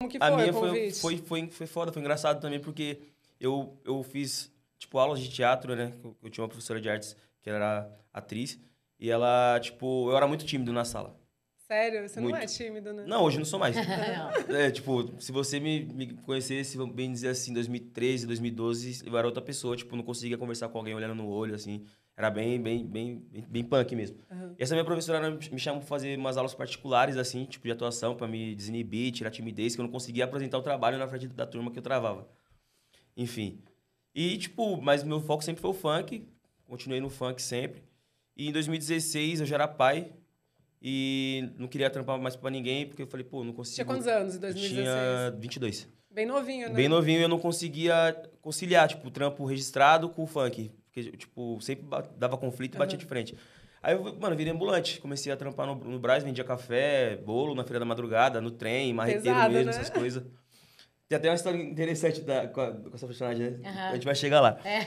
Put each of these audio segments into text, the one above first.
Como que foi? A minha foi, foi, foi, foi foda, foi engraçado também, porque eu, eu fiz, tipo, aulas de teatro, né? Eu, eu tinha uma professora de artes que era atriz, e ela, tipo, eu era muito tímido na sala. Sério? Você Muito. não é tímido, né? Não, hoje não sou mais. é, tipo, se você me, me conhecesse, bem dizer assim, 2013, 2012, eu era outra pessoa, tipo, não conseguia conversar com alguém olhando no olho, assim. Era bem, bem, bem, bem punk mesmo. Uhum. E essa minha professora me chamou pra fazer umas aulas particulares, assim, tipo, de atuação, para me desinibir, tirar timidez, que eu não conseguia apresentar o trabalho na frente da turma que eu travava. Enfim. E, tipo, mas meu foco sempre foi o funk, continuei no funk sempre. E em 2016 eu já era pai, e não queria trampar mais pra ninguém, porque eu falei, pô, não consigo. Tinha quantos anos em 2016? tinha 22. Bem novinho, né? Bem novinho, eu não conseguia conciliar, tipo, o trampo registrado com o funk. Porque, tipo, sempre dava conflito e uhum. batia de frente. Aí eu, mano, virei ambulante. Comecei a trampar no, no vendia café, bolo na feira da madrugada, no trem, marreteiro Pesado, mesmo, né? essas coisas. Tem até uma história interessante da, com, a, com essa personagem, né? Uhum. A gente vai chegar lá. É.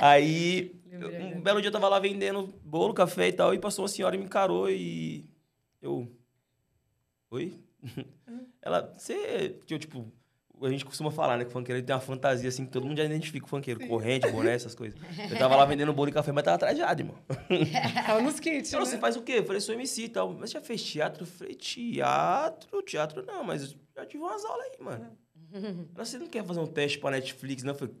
Aí eu, um belo dia eu tava lá vendendo bolo, café e tal, e passou uma senhora e me encarou e. Eu. Oi? Uhum. Ela. Você. Tipo, a gente costuma falar, né? Que o funkeiro tem uma fantasia assim que todo mundo já identifica o funkeiro. Corrente, boné, essas coisas. Eu tava lá vendendo bolo e café, mas tava trajado, irmão. Tava nos kits. Então, né? você faz o quê? Eu falei, sou MC e tal. Mas já fez teatro? Eu falei, teatro, teatro não, mas já tive umas aulas aí, mano. Uhum. Ela, você não quer fazer um teste pra Netflix, não? Eu falei,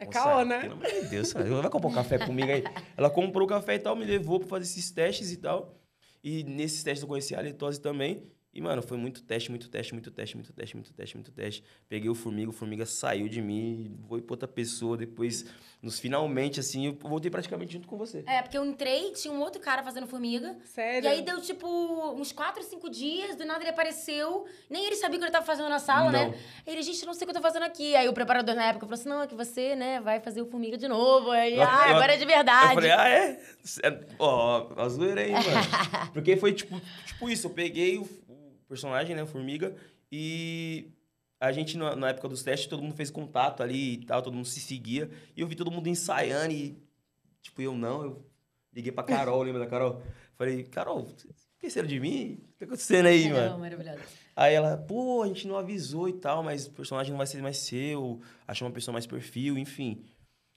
é caô, né? Pelo amor de Deus, ela vai comprar um café comigo aí. Ela comprou o café e tal, me levou para fazer esses testes e tal. E nesses testes eu conheci a halitose também. E, mano, foi muito teste, muito teste, muito teste, muito teste, muito teste, muito teste. Peguei o formiga, o formiga saiu de mim, foi pra outra pessoa. Depois, nos finalmente, assim, eu voltei praticamente junto com você. É, porque eu entrei, tinha um outro cara fazendo formiga. Sério? E aí deu, tipo, uns 4, 5 dias, do nada ele apareceu. Nem ele sabia o que ele tava fazendo na sala, né? não. né? Ele, gente, não sei o que eu tô fazendo aqui. Aí o preparador na época falou assim: não, é que você, né, vai fazer o formiga de novo. Aí, eu, ah, eu, agora é de verdade. Eu falei, ah, é? é ó, é, oh, a zoeira aí, mano. porque foi tipo, tipo isso, eu peguei o personagem, né? Formiga. E a gente, na, na, época dos testes, todo mundo fez contato ali e tal, todo mundo se seguia. E eu vi todo mundo ensaiando e, tipo, eu não. Eu liguei pra Carol, lembra da Carol? Falei, Carol, esqueceram de mim? O que tá acontecendo aí, não, mano? maravilhosa. Aí ela, pô, a gente não avisou e tal, mas o personagem não vai ser mais seu, achou uma pessoa mais perfil, enfim.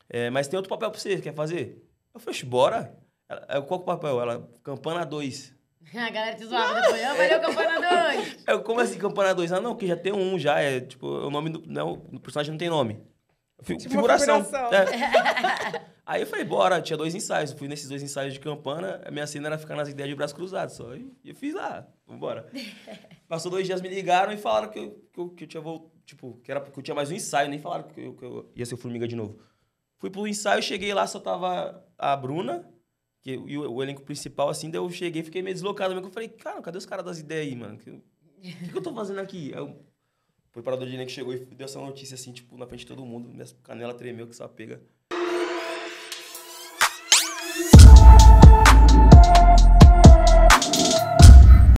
É, mas tem outro papel pra você, quer fazer? Eu falei, bora. Ela, qual que é o papel? Ela, Campana 2. A galera te zoava depois. Ah, valeu, é. Campana 2! Eu, é, como assim, Campana 2? Ah, não, que já tem um já. É, tipo, o nome do. Não, o personagem não tem nome. tipo figuração. É. Aí eu falei, bora, tinha dois ensaios. fui nesses dois ensaios de campana, a minha cena era ficar nas ideias de braço cruzado só. E eu fiz lá, vambora. Passou dois dias, me ligaram e falaram que eu, que eu, que eu tinha voltado. Tipo, que, era, que eu tinha mais um ensaio, nem falaram que eu, que eu ia ser formiga de novo. Fui pro ensaio, cheguei lá, só tava a Bruna, que, e o, o, elenco principal, assim, daí eu cheguei, fiquei meio deslocado mesmo. Eu falei, cara, cadê os caras das ideias aí, mano? O que, que, que, eu tô fazendo aqui? Aí o preparador de elenco chegou e deu essa notícia, assim, tipo, na frente de todo mundo. Minha canela tremeu que só pega.